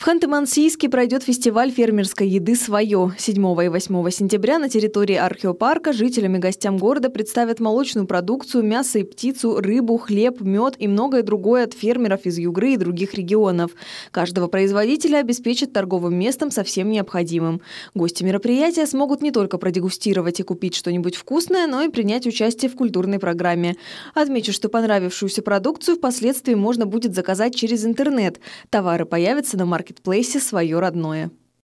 В Ханты-Мансийске пройдет фестиваль фермерской еды «Свое». 7 и 8 сентября на территории археопарка жителям и гостям города представят молочную продукцию, мясо и птицу, рыбу, хлеб, мед и многое другое от фермеров из Югры и других регионов. Каждого производителя обеспечат торговым местом со всем необходимым. Гости мероприятия смогут не только продегустировать и купить что-нибудь вкусное, но и принять участие в культурной программе. Отмечу, что понравившуюся продукцию впоследствии можно будет заказать через интернет. Товары появятся на маркете маркетплейсе свое родное.